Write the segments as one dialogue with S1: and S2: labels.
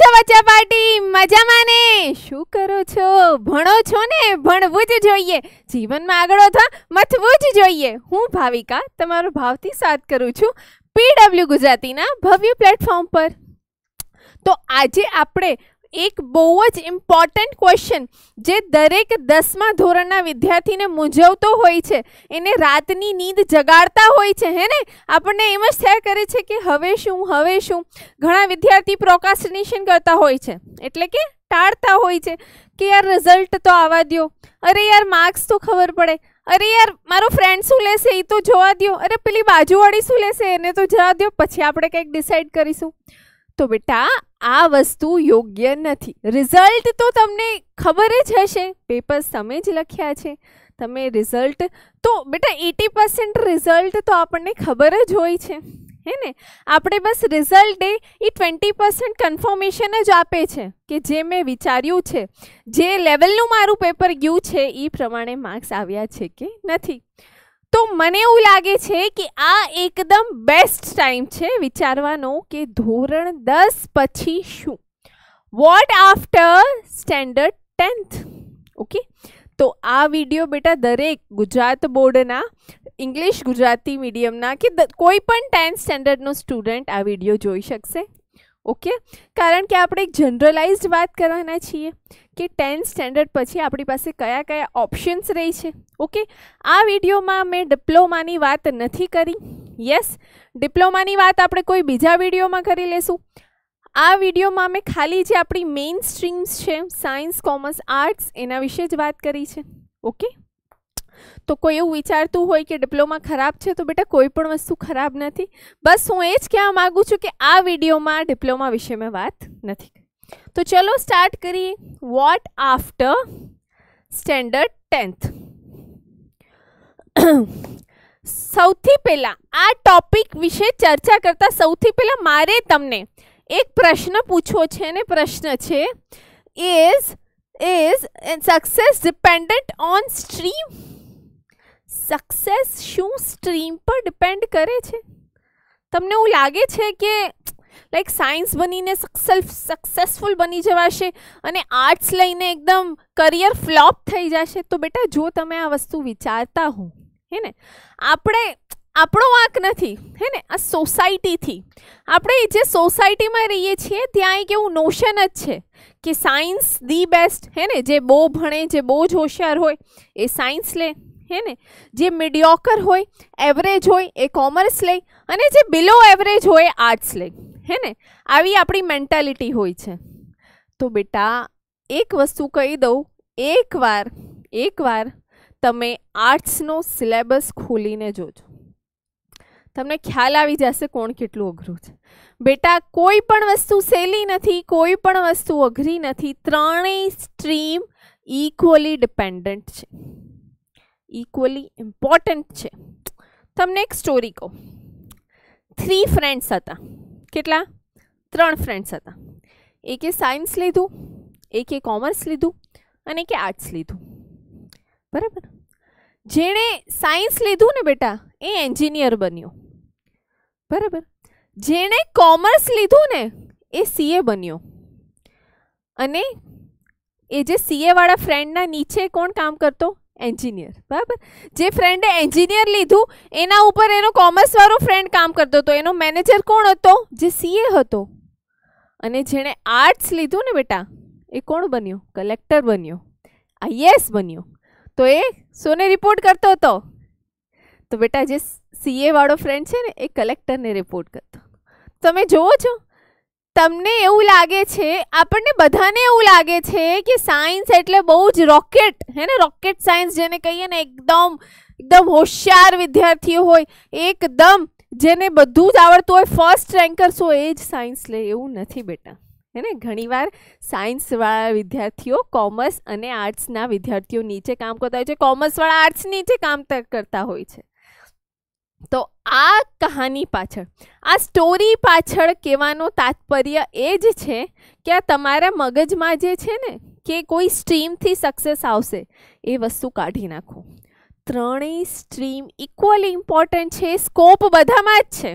S1: ચેવાચા party મજા માને શું કરો છો ભણો છો ને ભણ ભૂજ જોઈએ જીવન માં આગળ હો તો મત ભૂજ જોઈએ હું ભાવિકા તમારો ભાવતી સાથ કરું છું પીડબલ ગુજરાતી ના ભવ્ય પ્લેટફોર્મ પર તો આજે આપણે એક બહુ જ ઇમ્પોર્ટન્ટ ક્વેશ્ચન જે દરેક 10મા ધોરણના વિદ્યાર્થીને મૂંઝવતો હોય છે એને રાતની नींद જગાડતો હોય છે હે ને આપણે એમ જ થાય કરે છે કે હવે શું હવે શું ઘણા વિદ્યાર્થી પ્રોકાસ્ટિનેશન કરતા હોય છે એટલે કે ટાળતા હોય છે કે યાર રિઝલ્ટ તો આવા દયો અરે યાર માર્ક્સ તો ખબર પડે અરે યાર મારો ફ્રેન્ડ શું લેશે એ તો જોવા દયો અરે પેલી બાજુવાળી શું લેશે એને તો જોવા દયો પછી આપણે કઈક ડિસાઈડ કરીશું તો બેટા આ વસ્તુ યોગ્ય નથી રિઝલ્ટ તો તમને ખબર જ હશે પેપર્સ તમે જ લખ્યા છે તમે રિઝલ્ટ તો બેટા એટી પર્સન્ટ રિઝલ્ટ તો આપણને ખબર જ હોય છે હે ને આપણે બસ રિઝલ્ટ એ ટ્વેન્ટી પર્સન્ટ કન્ફર્મેશન જ આપે છે કે જે મેં વિચાર્યું છે જે લેવલનું મારું પેપર ગયું છે એ પ્રમાણે માર્ક્સ આવ્યા છે કે નથી तो મને લાગે છે કે આ એકદમ બેસ્ટ ટાઈમ છે વિચારવાનું કે ધોરણ 10 પછી શું vote after standard 10th okay તો આ વિડિયો બેટા દરેક ગુજરાત બોર્ડના ઇંગ્લિશ ગુજરાતી મીડિયમના કે કોઈ પણ 10th સ્ટાન્ડર્ડ નો સ્ટુડન્ટ આ વિડિયો જોઈ શકે ઓકે કારણ કે આપણે એક જનરલાઇઝ્ડ વાત કરવાના છીએ કે ટેન્થ સ્ટેન્ડર્ડ પછી આપણી પાસે કયા કયા ઓપ્શન્સ રહી છે ઓકે આ વિડીયોમાં મેં ડિપ્લોમાની વાત નથી કરી યસ ડિપ્લોમાની વાત આપણે કોઈ બીજા વિડીયોમાં કરી લેશું આ વિડીયોમાં મેં ખાલી જે આપણી મેઇન સ્ટ્રીમ્સ છે સાયન્સ કોમર્સ આર્ટ્સ એના વિશે જ વાત કરી છે ઓકે તો કોઈ એવું વિચારતું હોય કે ડિપ્લોમા ખરાબ છે તો બેટા કોઈ પણ વસ્તુ ખરાબ નથી બસ હું એ જ કહેવા માગું છું કે આ વિડીયોમાં ડિપ્લોમા વિશે મેં વાત નથી તો ચલો સ્ટાર્ટ કરીએ વોટ આફ્ટર સ્ટેન્ડર્ડ ટેન્થ સૌથી પહેલાં આ ટોપિક વિશે ચર્ચા કરતાં સૌથી પહેલાં મારે તમને એક પ્રશ્ન પૂછવો છે ને પ્રશ્ન છે is is success dependent on stream success शु स्ट्रीम पर डिपेंड करे छे तुमने वो लागे छे के लाइक साइंस बणी ने सक्सेसफुल सक्सेसफुल बणी जाशे अने आर्ट्स लेई ने एकदम करियर फ्लॉप થઈ જશે તો બેટા જો તમે આ વસ્તુ વિચારતા હો હે ને આપણે આપણો વાંક નથી હે ને આ સોસાયટી થી આપણે જે સોસાયટી માં રહીએ છીએ ત્યાં એ કેવું નોશન જ છે કે સાયન્સ ધ बेस्ट હે ને જે બો ભણે જે બો જોશિયાર હોય એ સાયન્સ લે હે ને જે મિડયોકર હોય એવરેજ હોય એ કોમર્સ લે અને જે બિલો એવરેજ હોય એ આર્ટસ લે હે ને આવી આપની મેન્ટાલિટી હોય છે તો બેટા એક વસ્તુ કહી દઉં એકવાર એકવાર તમે આર્ટસ નો સિલેબસ ખોલીને જોજો તમને ખ્યાલ આવી જશે કોણ કેટલું અઘરો છે બેટા કોઈ પણ વસ્તુ સેલી નથી કોઈ પણ વસ્તુ અઘરી નથી ત્રણેય સ્ટ્રીમ ઇક્વલી ડિપેન્ડન્ટ છે ઇક્વલી ઇમ્પોર્ટન્ટ છે તમને એક સ્ટોરી કહું થ્રી ફ્રેન્ડ્સ હતા કેટલા ત્રણ ફ્રેન્ડ્સ હતા એકે સાયન્સ લીધું એકે કોમર્સ લીધું અને એકે આર્ટ્સ લીધું બરાબર જેણે સાયન્સ લીધું ને બેટા એ એન્જિનિયર બન્યો બરાબર જેણે કોમર્સ લીધું ને એ સીએ બન્યો અને એ જે સીએવાળા ફ્રેન્ડના નીચે કોણ કામ કરતો એન્જિનિયર બરાબર જે ફ્રેન્ડે એન્જિનિયર લીધું એના ઉપર એનો કોમર્સવાળો ફ્રેન્ડ કામ કરતો હતો એનો મેનેજર કોણ હતો જે સીએ હતો અને જેણે આર્ટ્સ લીધું ને બેટા એ કોણ બન્યો કલેક્ટર બન્યો આઈએએસ બન્યો તો એ સોને રિપોર્ટ કરતો હતો તો બેટા જે સીએ વાળો ફ્રેન્ડ છે ને એ કલેક્ટરને રિપોર્ટ કરતો તમે જુઓ છો તમને એવું લાગે છે આપણને બધાને એવું લાગે છે કે સાયન્સ એટલે બહુ જ રોકેટ હે ને રોકેટ સાયન્સ જેને કહીએ ને એકદમ એકદમ હોશિયાર વિદ્યાર્થીઓ હોય એકદમ જેને બધું જ આવડતું હોય ફર્સ્ટ રેન્કર્સ હોય એ જ સાયન્સ લે એવું નથી બેટા હે ને ઘણીવાર સાયન્સવાળા વિદ્યાર્થીઓ કોમર્સ અને આર્ટ્સના વિદ્યાર્થીઓ નીચે કામ કરતા હોય છે કોમર્સવાળા આર્ટ્સ નીચે કામ કરતા હોય છે તો આ કહાની પાછળ આ સ્ટોરી પાછળ કેવાનો તાત્પર્ય એ જ છે કે તમારા મગજમાં જે છે ને કે કોઈ સ્ટ્રીમ થી સક્સેસ આવશે એ વસ્તુ કાઢી નાખો ત્રણેય સ્ટ્રીમ ઇક્વલી ઇમ્પોર્ટન્ટ છે સ્કોપ બધામાં જ છે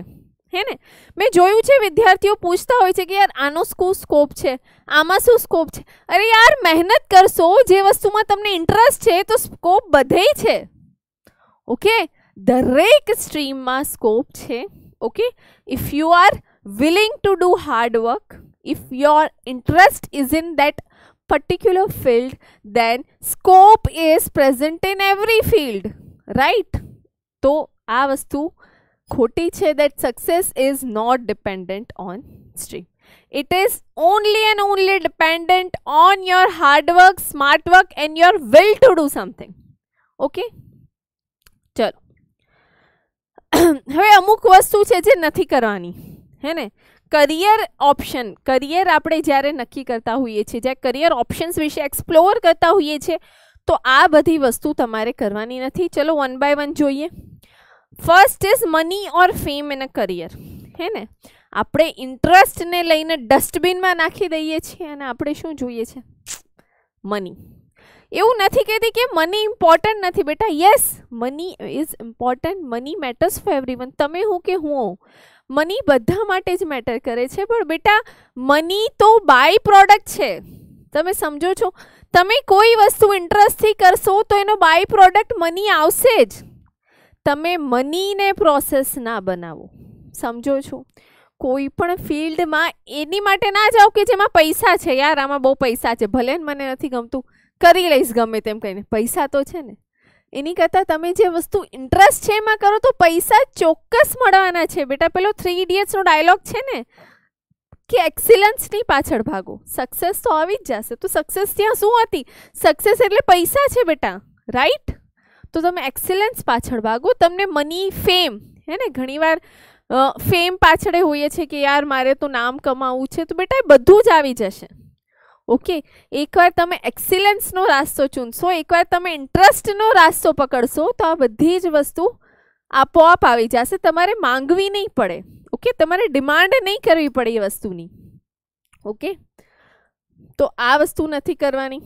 S1: હે ને મેં જોયું છે વિદ્યાર્થીઓ પૂછતા હોય છે કે યાર આનો શું સ્કોપ છે આમાં શું સ્કોપ છે અરે યાર મહેનત કર સો જે વસ્તુમાં તમને ઇન્ટરેસ્ટ છે તો સ્કોપ બધેય છે ઓકે દરેક સ્ટ્રીમમાં સ્કોપ છે okay if you are willing to do hard work if your interest is in that particular field then scope is present in every field right તો આ વસ્તુ ખોટી છે that success is not dependent on stream it is only and only dependent on your hard work smart work and your will to do something okay હવે અમુક વસ્તુ છે જે નથી કરવાની હે ને કરિયર ઓપ્શન કરિયર આપણે જ્યારે નક્કી કરતા હોઈએ છીએ જ્યારે કરિયર ઓપ્શન્સ વિશે એક્સપ્લોર કરતા હોઈએ છીએ તો આ બધી વસ્તુ તમારે કરવાની નથી ચલો વન બાય વન જોઈએ first is money or fame and a career હે ને આપણે ઇન્ટરેસ્ટને લઈને ડસ્ટબિનમાં નાખી દઈએ છીએ અને આપણે શું જોઈએ છે મની એવું નથી કહેતી કે મની ઇમ્પોર્ટન્ટ નથી બેટા yes money is important money matters for everyone તમે હું કે હું મની બધા માટે જ મેટર કરે છે પણ બેટા મની તો બાય પ્રોડક્ટ છે તમે સમજો છો તમે કોઈ વસ્તુ ઇન્ટરેસ્ટથી કરશો તો એનો બાય પ્રોડક્ટ મની આવશે જ તમે મનીને પ્રોસેસ ના બનાવો સમજો છો કોઈ પણ ફિલ્ડમાં એની માટે ના જાઓ કે જેમાં પૈસા છે યાર આમાં બહુ પૈસા છે ભલે મને નથી ગમતું કરીલેસ ગમે તેમ કહીને પૈસા તો છે ને એની કરતા તમે જે વસ્તુ ઇન્ટરેસ્ટ છે એમાં કરો તો પૈસા ચોક્કસ મળવાના છે બેટા પેલો 3D S નો ડાયલોગ છે ને કે એક્સેલન્સ ની પાછળ ભાગો સક્સેસ તો આવી જ જશે તો સક્સેસ ત્યાં શું હતી સક્સેસ એટલે પૈસા છે બેટા રાઈટ તો જો મે એક્સેલન્સ પાછળ ભાગો તમને મની ફેમ હે ને ઘણીવાર ફેમ પાછડે હુઈએ છે કે યાર મારે તો નામ કમાવું છે તો બેટા બધું જ આવી જશે ओके एक बार તમે એ クセ લેન્સ નો રાસ્ત સોચું સો એકવાર તમે ઇન્ટરેસ્ટ નો રાસ્તો પકડશો તો બધી જ વસ્તુ આપોઆપ આવી જશે તમારે માંગવી નહીં પડે ઓકે તમારે ડિમાન્ડ નહીં કરવી પડે વસ્તુની ઓકે તો આ વસ્તુ નથી કરવાની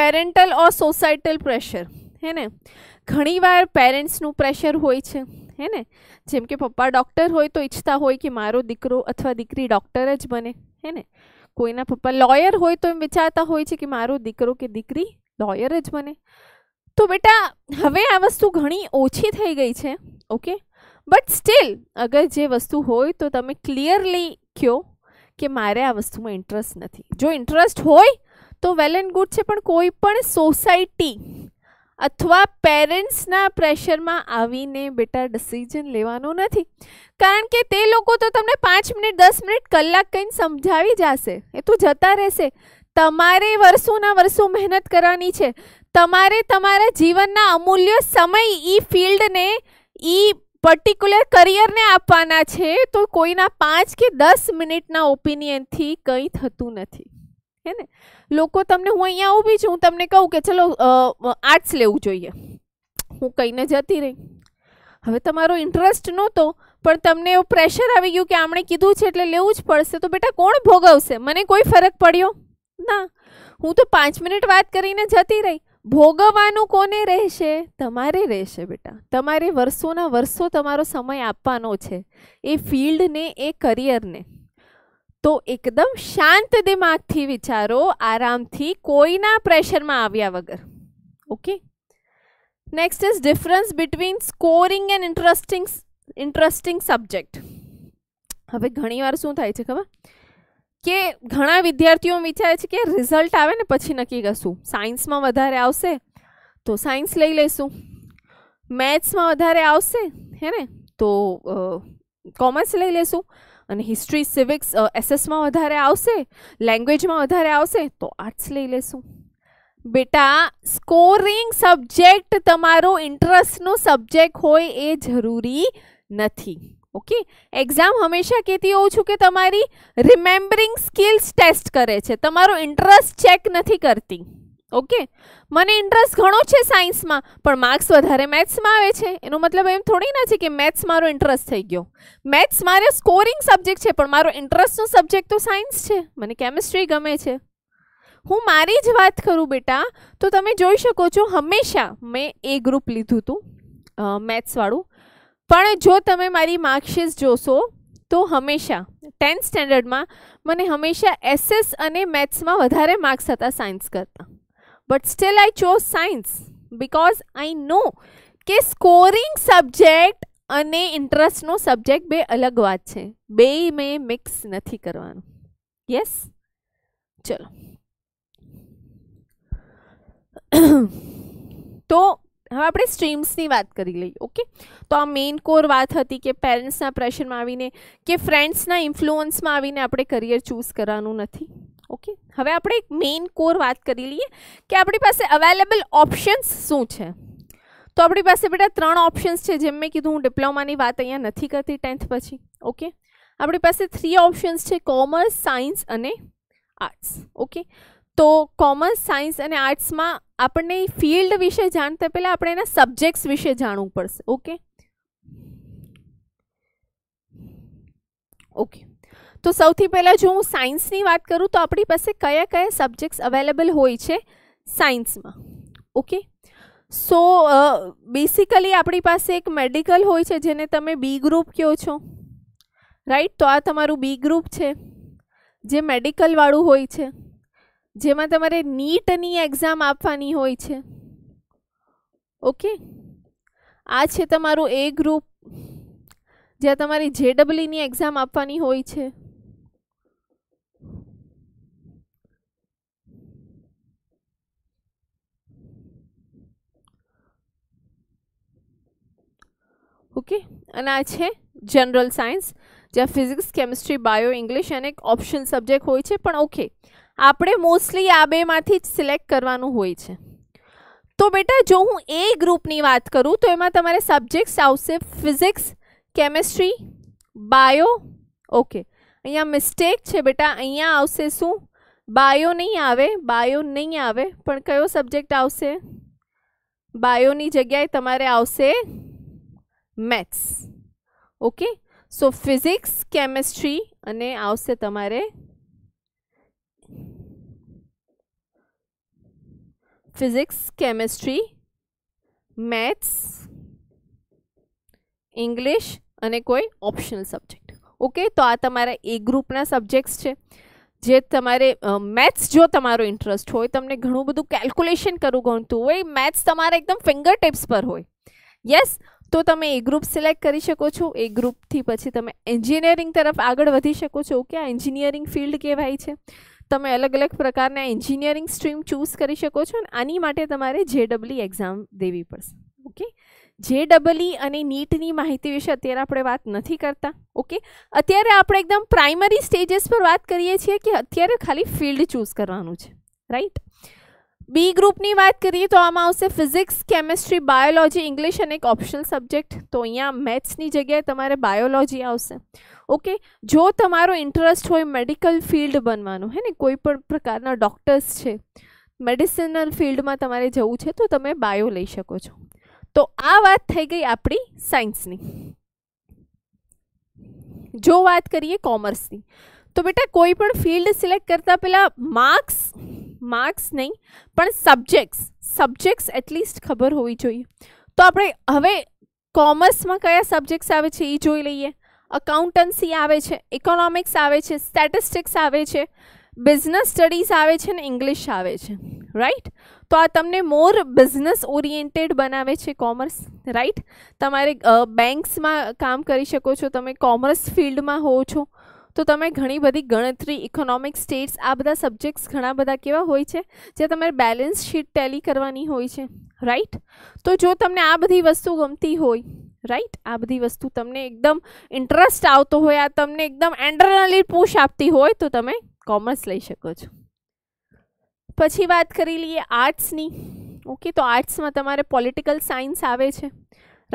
S1: પેરેન્ટલ ઓર સોસાયટીલ પ્રેશર હે ને ઘણીવાર પેરેન્ટ્સ નું પ્રેશર હોય છે હે ને જેમ કે પપ્પા ડોક્ટર હોય તો ઈચ્છા હોય કે મારો દીકરો अथवा દીકરી ડોક્ટર જ બને હે ને કોઈ ના પપ્પા લોયર હોય તો એ વિચારતા હોય છે કે મારું દીકરો કે દીકરી લોયર જ મને તો બેટા હવે આ વસ્તુ ઘણી ઓછી થઈ ગઈ છે ઓકે બટ સ્ટીલ અગર જે વસ્તુ હોય તો તમે ક્લિયરલી લખ્યો કે મારે આ વસ્તુમાં ઇન્ટરેસ્ટ નથી જો ઇન્ટરેસ્ટ હોય તો વેલ اینڈ ગુડ છે પણ કોઈ પણ સોસાયટી અથવા પેરેન્ટ્સ ના પ્રેશર માં આવીને બેટા ડિસિઝન લેવાનો નથી કારણ કે તે લોકો તો તમને 5 મિનિટ 10 મિનિટ કલાક કઈન સમજાવી જાશે એ તો જતા રહેશે તમારે વર્ષોના વર્ષો મહેનત કરવાની છે તમારે તમારા જીવન ના અમૂલ્ય સમય ઈ ફિલ્ડ ને ઈ પર્ટીક્યુલર કરિયર ને આપવાના છે તો કોઈ ના 5 કે 10 મિનિટ ના ઓપિનિયન થી કઈ થતું નથી હે ને લોકો તમને હું અહીંયા ઊભી છું હું તમને કહું કે ચલો આર્ટ્સ લેવું જોઈએ હું કહીને જતી રહી હવે તમારો ઇન્ટરેસ્ટ નહોતો પણ તમને એવું પ્રેશર આવી ગયું કે આમણે કીધું છે એટલે લેવું જ પડશે તો બેટા કોણ ભોગવશે મને કોઈ ફરક પડ્યો ના હું તો પાંચ મિનિટ વાત કરીને જતી રહી ભોગવવાનું કોને રહેશે તમારે રહેશે બેટા તમારે વર્ષોના વર્ષો તમારો સમય આપવાનો છે એ ફિલ્ડને એ કરિયરને તો એકદમ શાંત દિમાગથી વિચારો આરામથી કોઈ ના પ્રેશર માં આવિયા વગર okay next is difference between scoring and interesting interesting subject હવે ઘણીવાર શું થાય છે ખબર કે ઘણા વિદ્યાર્થીઓ વિચારે છે કે રિઝલ્ટ આવે ને પછી નક્કી કરશું સાયન્સ માં વધારે આવશે તો સાયન્સ લઈ લેશું મેથ્સ માં વધારે આવશે હે ને તો કોમર્સ લઈ લેશું હિસ્ટરી सिविक्स અ એસેસમાં આધારે આવશે લેંગ્વેજમાં આધારે આવશે તો આટસ લઈ લેશું બેટા સ્કોરિંગ સબ્જેક્ટ તમારો ઇન્ટરેસ્ટનો સબ્જેક્ટ હોય એ જરૂરી નથી ઓકે एग्जाम હંમેશા કેતી ઓ છું કે તમારી રીમેમ્બરિંગ સ્કિલ્સ ટેસ્ટ કરે છે તમારો ઇન્ટરેસ્ટ ચેક નથી કરતી ओके મને ઇન્ટરેસ્ટ ઘણો છે સાયન્સમાં પણ માર્ક્સ વધારે મેથ્સમાં આવે છે એનો મતલબ એમ થોડી ના છે કે મેથ્સ મારો ઇન્ટરેસ્ટ થઈ ગયો મેથ્સ મારે સ્કોરિંગ સબ્જેક્ટ છે પણ મારો ઇન્ટરેસ્ટનો સબ્જેક્ટ તો સાયન્સ છે મને કેમિસ્ટ્રી ગમે છે હું મારી જ વાત કરું બેટા તો તમે જોઈ શકો છો હંમેશા મેં A ગ્રુપ લીધુંતું મેથ્સ વાળું પણ જો તમે મારી માર્ક્સિસ જોશો તો હંમેશા 10th સ્ટાન્ડર્ડમાં મને હંમેશા SS અને મેથ્સમાં વધારે માર્ક્સ હતા સાયન્સ કરતા but still I chose science because I know કે स्कोरिंग सब्जेक्ट અને इंटरेस्ट નો सब्जेक्ट બે અલગ વાત છે બેય મે મિક્સ નથી કરવાનું યસ ચલો તો હવે આપણે સ્ટ્રીમ્સ ની વાત કરી લઈએ ઓકે તો આ મેઈન કોર વાત હતી કે પેરેન્ટ્સ ના પ્રેશર માં આવીને કે ફ્રેન્ડ્સ ના ઇન્ફ્લુએન્સ માં આવીને આપણે કરિયર ચૂઝ કરવાનું હતું ओके હવે આપણે એક મેઈન કોર વાત કરી લઈએ કે આપણી પાસે अवेलेबल 옵શન્સ શું છે તો આપણી પાસે બેટા ત્રણ 옵શન્સ છે જેમ મે કીધું ડિપ્લોમા ની વાત અહીંયા નથી કરતી 10th પછી ઓકે આપણી પાસે 3 옵શન્સ છે કોમર્સ સાયન્સ અને આર્ટસ ઓકે તો કોમર્સ સાયન્સ અને આર્ટસ માં આપણે ફિલ્ડ વિશે જાણતા પહેલા આપણે એના સબ્જેક્ટ્સ વિશે જાણવું પડશે ઓકે ઓકે તો સૌથી પહેલા જો હું સાયન્સની વાત કરું તો આપણી પાસે કયા કયા સબ્જેક્ટ્સ अवेलेबल હોય છે સાયન્સમાં ઓકે સો બેસીકલી આપણી પાસે એક મેડિકલ હોય છે જેને તમે બી ગ્રુપ કયો છો રાઈટ તો આ તમારું બી ગ્રુપ છે જે મેડિકલ વાળું હોય છે જેમાં તમારે નીટ ની एग्जाम આપવાની હોય છે ઓકે આ છે તમારું એ ગ્રુપ જ્યાં તમારે જેડબલ્યુઈ ની एग्जाम આપવાની હોય છે ઓકે અને આ છે જનરલ સાયન્સ જે ફિઝિક્સ કેમિસ્ટ્રી બાયો ઇંગ્લિશ અનેક ઓપ્શન સબ્જેક્ટ હોય છે પણ ઓકે આપણે મોસ્ટલી આ બેમાંથી જ સિલેક્ટ કરવાનું હોય છે તો બેટા જો હું એ ગ્રુપની વાત કરું તો એમાં તમારે સબ્જેક્ટ આવશે ફિઝિક્સ કેમિસ્ટ્રી બાયો ઓકે અહીંયા મિસ્ટેક છે બેટા અહીંયા આવશે શું બાયો નહીં આવે બાયો નહીં આવે પણ કયો સબ્જેક્ટ આવશે બાયો ની જગ્યાએ તમારે આવશે แมทส์โอเค સો ફિઝિક્સ કેમિસ્ટ્રી અને આવશ્યક તમારે ફિઝિક્સ કેમિસ્ટ્રી મેથ્સ ઇંગ્લિશ અને કોઈ ઓપ્શનલ સબ્જેક્ટ ઓકે તો આ તમારા એ ગ્રુપના સબ્જેક્ટ્સ છે જે તમારે મેથ્સ જો તમારો ઇન્ટરેસ્ટ હોય તમને ઘણું બધું કેલ્ક્યુલેશન કરવું ગમતું હોય એ મેથ્સ તમારે एकदम ફિંગર ટિપ્સ પર હોય યસ તો તમે એક ગ્રુપ સિલેક્ટ કરી શકો છો એક ગ્રુપ થી પછી તમે એન્જિનિયરિંગ તરફ આગળ વધી શકો છો ઓકે એન્જિનિયરિંગ ફિલ્ડ કહેવાય છે તમે અલગ અલગ પ્રકારના એન્જિનિયરિંગ સ્ટ્રીમ ચૂઝ કરી શકો છો અને આની માટે તમારે JEE एग्जाम દેવી પડશે ઓકે JEE અને NEET ની માહિતી વિશે અત્યારે આપણે વાત નથી કરતા ઓકે અત્યારે આપણે એકદમ પ્રાઈમરી સ્ટેजेस પર વાત કરીએ છીએ કે અત્યારે ખાલી ફિલ્ડ ચૂઝ કરવાનું છે રાઈટ બી ગ્રુપની વાત કરીએ તો આમાં આવશે ફિઝિક્સ કેમેસ્ટ્રી બાયોલોજી ઇંગ્લિશ અને એક ઓપ્શનલ સબ્જેક્ટ તો અહીંયા મેથ્સની જગ્યાએ તમારે બાયોલોજી આવશે ઓકે જો તમારો ઇન્ટરેસ્ટ હોય મેડિકલ ફિલ્ડ બનવાનું હે ને કોઈ પણ પ્રકારના ડૉક્ટર્સ છે મેડિસિનલ ફિલ્ડમાં તમારે જવું છે તો તમે બાયો લઈ શકો છો તો આ વાત થઈ ગઈ આપણી સાયન્સની જો વાત કરીએ કોમર્સની તો બેટા કોઈ પણ ફિલ્ડ સિલેક્ટ કરતાં પહેલાં માર્ક્સ માર્ક્સ નહીં પણ સબ્જેક્ટ્સ સબ્જેક્ટ્સ એટલીસ્ટ ખબર હોવી જોઈએ તો આપણે હવે કોમર્સમાં કયા સબ્જેક્ટ્સ આવે છે એ જોઈ લઈએ અકાઉન્ટન્સી આવે છે ઇકોનોમિક્સ આવે છે સ્ટેટિસ્ટિક્સ આવે છે બિઝનેસ સ્ટડીઝ આવે છે ને ઇંગ્લિશ આવે છે રાઈટ તો આ તમને મોર બિઝનેસ ઓરિએન્ટેડ બનાવે છે કોમર્સ રાઈટ તમારે બેંક્સમાં કામ કરી શકો છો તમે કોમર્સ ફિલ્ડમાં હો છો તો તમે ઘણી બધી ગણતરી ઇકોનોમિક સ્ટેટ્સ આ બધા સબ્જેક્ટ્સ ઘણા બધા કેવા હોય છે જે તમારે બેલેન્સ શીટ ટેલી કરવાની હોય છે રાઈટ તો જો તમને આ બધી વસ્તુ ગમતી હોય રાઈટ આ બધી વસ્તુ તમને એકદમ ઇન્ટરેસ્ટ આવતો હોય આ તમને એકદમ એન્ડરનલી પુશ આપતી હોય તો તમે કોમર્સ લઈ શકો છો પછી વાત કરી લઈએ આર્ટ્સની ઓકે તો આર્ટ્સમાં તમારે પોલિટિકલ સાયન્સ આવે છે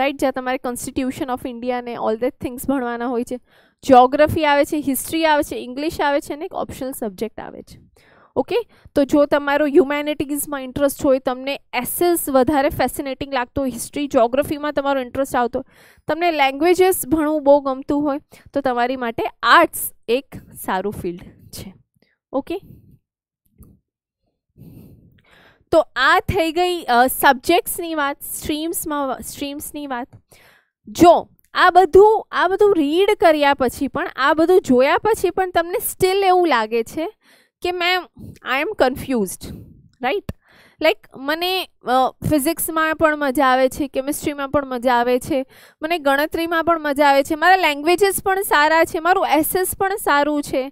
S1: રાઈટ જ્યાં તમારે કોન્સ્ટિટ્યુશન ઓફ ઇન્ડિયાને ઓલ ધેટ થિંગ્સ ભણવાના હોય છે ज्योग्राफी આવે છે હિસ્ટરી આવે છે ઇંગ્લિશ આવે છે અને એક ઓપ્શનલ સબ્જેક્ટ આવે છે ઓકે તો જો તમારો હ્યુમેનિટીઝ માં ઇન્ટરેસ્ટ હોય તમને એસએસ વધારે ફેસિનેટિંગ લાગતો હોય હિસ્ટરી ज्योग्राफी માં તમારો ઇન્ટરેસ્ટ આવતો તમને લેંગ્વેजेस ભણવું બહુ ગમતું હોય તો તમારી માટે આર્ટસ એક સારું ફિલ્ડ છે ઓકે તો આ થઈ ગઈ સબ્જેક્ટ્સ ની વાત સ્ટ્રીમ્સ માં સ્ટ્રીમ્સ ની વાત જો આ બધું આ બધું રીડ કર્યા પછી પણ આ બધું જોયા પછી પણ તમને સ્ટીલ એવું લાગે છે કે મેં I am confused right like મને ફિઝિક્સમાં પણ મજા આવે છે કેમિસ્ટ્રીમાં પણ મજા આવે છે મને ગણતરીમાં પણ મજા આવે છે મારા લેંગ્વેજીસ પણ સારા છે મારું એસેસ પણ સારું છે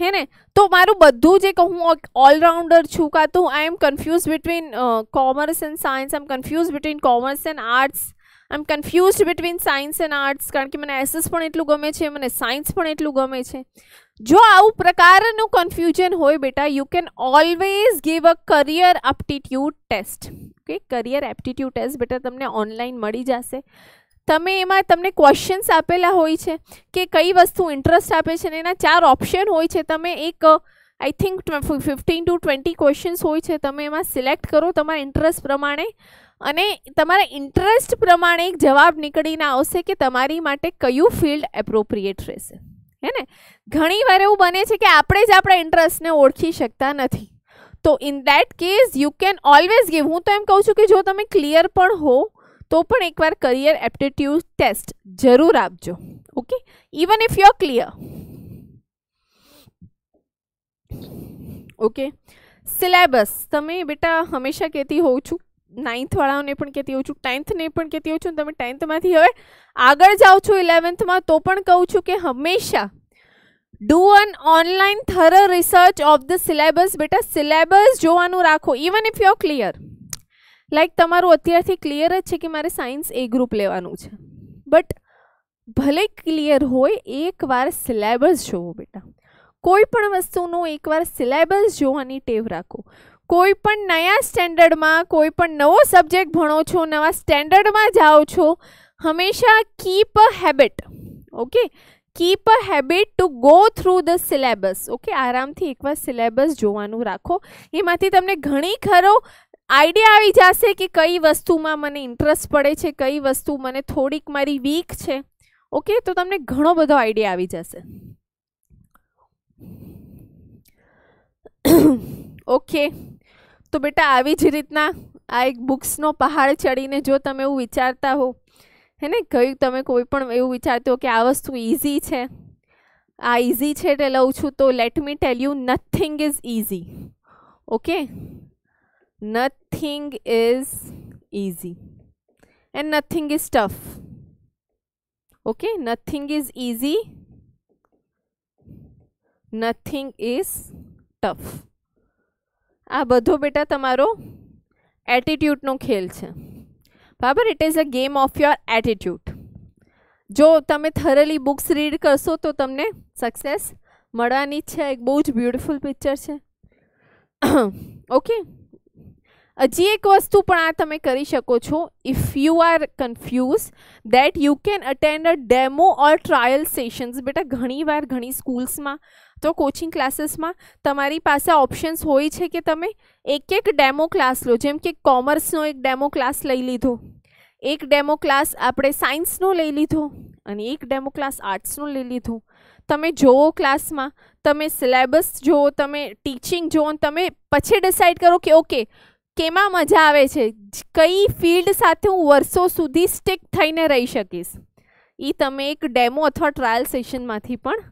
S1: હે ને તો મારું બધું જે કહું હું ઓલરાઉન્ડર છું કાં તો I am confuse between commerce and science I am confuse between commerce and arts I'm confuse between science and arts કારણ કે મને એસએસ પણ એટલું ગમે છે મને સાયન્સ પણ એટલું ગમે છે જો આવું પ્રકારનું કન્ફ્યુઝન હોય બેટા you can always give a career aptitude test okay career aptitude test બેટા તમને ઓનલાઈન મળી જશે તમે એમાં તમને ક્વેશ્ચન્સ આપેલા હોય છે કે કઈ વસ્તુ ઇન્ટરેસ્ટ આપે છે ને એના ચાર ઓપ્શન હોય છે તમે એક I think fifteen to twenty questions હોય છે તમે એમાં સિલેક્ટ કરો તમારા ઇન્ટરેસ્ટ પ્રમાણે અને તમારા ઇન્ટરેસ્ટ પ્રમાણે એક જવાબ નીકળીના હોય છે કે તમારી માટે કયું ફિલ્ડ એપ્રોપ્રિયેટ રહેશે હે ને ઘણીવાર એવું બને છે કે આપણે જ આપા ઇન્ટરેસ્ટને ઓળખી શકતા નથી તો in that case you can always give હું તો એમ કહું છું કે જો તમને ક્લિયર પણ હો તો પણ એકવાર કરિયર એપ્ટિટ્યુડ ટેસ્ટ જરૂર આપજો okay even if you are clear okay syllabus તમે બેટા હંમેશા કહેતી હોઉં છું 9th વાળાને પણ કેતીઓ છું 10th ને પણ કેતીઓ છું તમે 10th માંથી હવે આગળ જાવ છો 11th માં તો પણ કહું છું કે હંમેશા do an online thorough research of the syllabus બેટા સિલેબસ જોવાનું રાખો even if you are clear like તમારું અત્યારથી ક્લિયર જ છે કે મારે સાયન્સ A ગ્રુપ લેવાનું છે બટ ભલે ક્લિયર હોય એકવાર સિલેબસ જોવો બેટા કોઈ પણ વસ્તુનું એકવાર સિલેબસ જોવાની ટેવ રાખો કોઈપણ નયા સ્ટાન્ડર્ડ માં કોઈ પણ નવો સબ્જેક્ટ ભણો છો નવા સ્ટાન્ડર્ડ માં જાવ છો હંમેશા keep a habit okay keep a habit to go through the syllabus okay આરામથી એક વાર સિલેબસ જોવાનું રાખો એમાંથી તમને ઘણી ખરો આઈડિયા આવી જશે કે કઈ વસ્તુ માં મને ઇન્ટરેસ્ટ પડે છે કઈ વસ્તુ મને થોડીક મારી વીક છે ઓકે તો તમને ઘણો બધો આઈડિયા આવી જશે ઓકે तो बेटा अभी जी जितना આ બુક્સ નો પહાડ ચડીને જો તમે એવું વિચારતા હો હે ને કે તમે કોઈ પણ એવું વિચારતો કે આ વસ્તુ ઈઝી છે આ ઈઝી છે એટલે હું છું તો let me tell you nothing is easy okay nothing is easy and nothing is tough okay nothing is easy nothing is tough આ બધું બેટા તમારો એટીટ્યુડ નો ખેલ છે બબલ it is a game of your attitude જો તમે થરેલી બુક્સ રીડ કરશો તો તમને સક્સેસ મળવાની છે એક બહુ જ બ્યુટીફુલ પિક્ચર છે ઓકે અજી એક વસ્તુ પણ આ તમે કરી શકો છો if you are confused that you can attend a demo or trial sessions બેટા ઘણીવાર ઘણી સ્કૂલ્સમાં તો કોચિંગ ક્લાસીસમાં તમારી પાસે ઓપ્શન્સ હોય છે કે તમે એક એક ડેમો ક્લાસ લો જેમ કે કોમર્સનો એક ડેમો ક્લાસ લઈ લીધો એક ડેમો ક્લાસ આપણે સાયન્સનો લઈ લીધો અને એક ડેમો ક્લાસ આર્ટ્સનો લઈ લીધો તમે જોવો ક્લાસમાં તમે સિલેબસ જુઓ તમે ટીચિંગ જુઓ તમે પછી ડિસાઇડ કરો કે ઓકે કેમાં મજા આવે છે કઈ ફિલ્ડ સાથે હું વર્ષો સુધી સ્ટિક થઈને રહી શકીશ એ તમે એક ડેમો અથવા ટ્રાયલ સેશનમાંથી પણ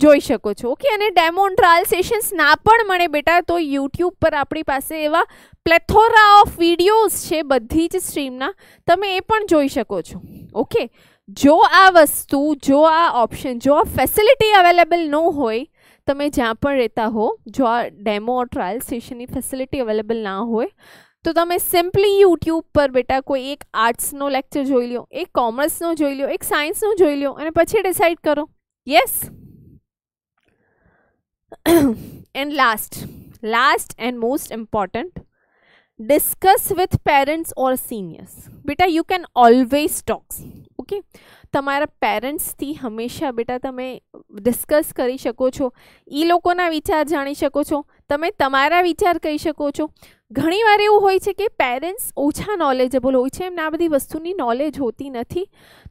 S1: જોઈ શકો છો ઓકે અને ડેમો અને ટ્રાયલ સેશન્સ ના પણ મને બેટા તો YouTube પર આપણી પાસે એવા પ્લેથોરા ઓફ વિડિયોઝ છે બધી જ સ્ટ્રીમ ના તમે એ પણ જોઈ શકો છો ઓકે જો આ વસ્તુ જો આ ઓપ્શન જો ફેસિલિટી अवेलेबल નો હોય તમે જ્યાં પર રહેતા હો જો ડેમો ઓર ટ્રાયલ સેશનની ફેસિલિટી अवेलेबल ના હોય તો તમે સિમ્પલી YouTube પર બેટા કોઈ એક આર્ટ્સનો લેક્ચર જોઈ લ્યો એક કોમર્સનો જોઈ લ્યો એક સાયન્સનો જોઈ લ્યો અને પછી ડિસાઈડ કરો yes and last last and most important discuss with parents or seniors beta you can always talk okay તમારા parents થી હંમેશા બેટા તમે discuss કરી શકો છો એ લોકોના વિચાર જાણી શકો છો તમે તમારા વિચાર ઘણીવાર એવું હોય છે કે પેરેન્ટ્સ ઓછા નોલેજેબલ હોય છે એમને આ બધી વસ્તુની નોલેજ હોતી નથી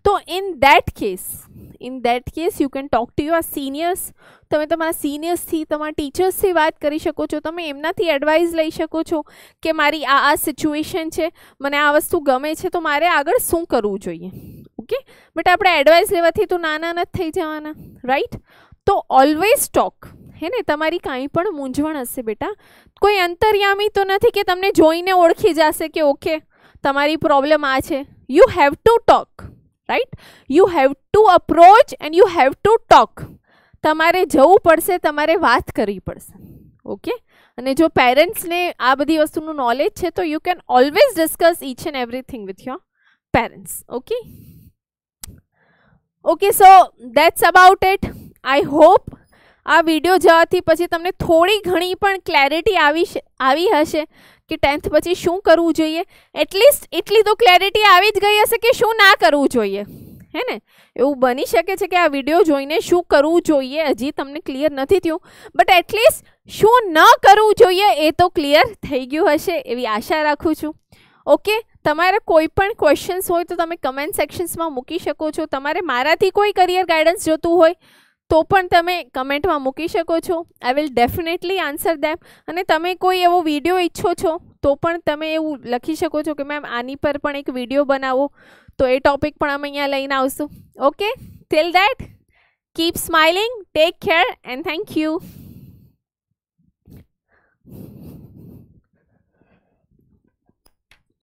S1: તો in that case in that case you can Talk to your seniors તમે તમારા સિનિયર્સ થી તમા ટીચર્સ થી વાત કરી શકો છો તમે એમનેથી એડવાઇસ લઈ શકો છો કે મારી આ સિચ્યુએશન છે મને આ વસ્તુ ગમે છે તો મારે આગળ શું કરવું જોઈએ ઓકે બટ આપણે એડવાઇસ લેવા થી તો નાના નત થઈ જવાના રાઈટ તો ઓલવેઝ Talk હે ને તમારી કાંઈ પણ મૂંઝવણ હશે બેટા કોઈ અંતર્યામી તો નથી કે તમને જોઈને ઓળખી જશે કે ઓકે તમારી પ્રોબ્લેમ આ છે you have to talk right you have to approach and you have to talk તમારે જવું પડશે તમારે વાત કરવી પડશે ઓકે અને જો પેરેન્ટ્સને આ બધી વસ્તુનું નોલેજ છે તો you can always discuss each and everything with your parents okay okay so that's about it I hope આ વિડિયો જોયા પછી તમને થોડી ઘણી પણ ક્લેરિટી આવી આવી હશે કે 10th પછી શું કરવું જોઈએ એટલીસ્ટ એટલી તો ક્લેરિટી આવી જ ગઈ હશે કે શું ના કરવું જોઈએ હે ને એવું બની શકે છે કે આ વિડિયો જોઈને શું કરવું જોઈએ હજી તમને ક્લિયર નથી થયું બટ એટલીસ્ટ શું ન કરવું જોઈએ એ તો ક્લિયર થઈ ગયું હશે એવી આશા રાખું છું ઓકે તમારા કોઈ પણ ક્વેશ્ચન્સ હોય તો તમે કમેન્ટ સેક્શન્સ માં મૂકી શકો છો તમારે મારાથી કોઈ કરિયર ગાઈડન્સ જોતું હોય તો પણ તમે કમેન્ટમાં મૂકી શકો છો I will definitely answer them અને તમે કોઈ એવો વિડિયો ઈચ્છો છો તો પણ તમે એવું લખી શકો છો કે મેમ આની પર પણ એક વિડિયો બનાવો તો એ ટોપિક પણ અમે અહીંયા લઈને આવશું okay till that keep smiling take care and thank you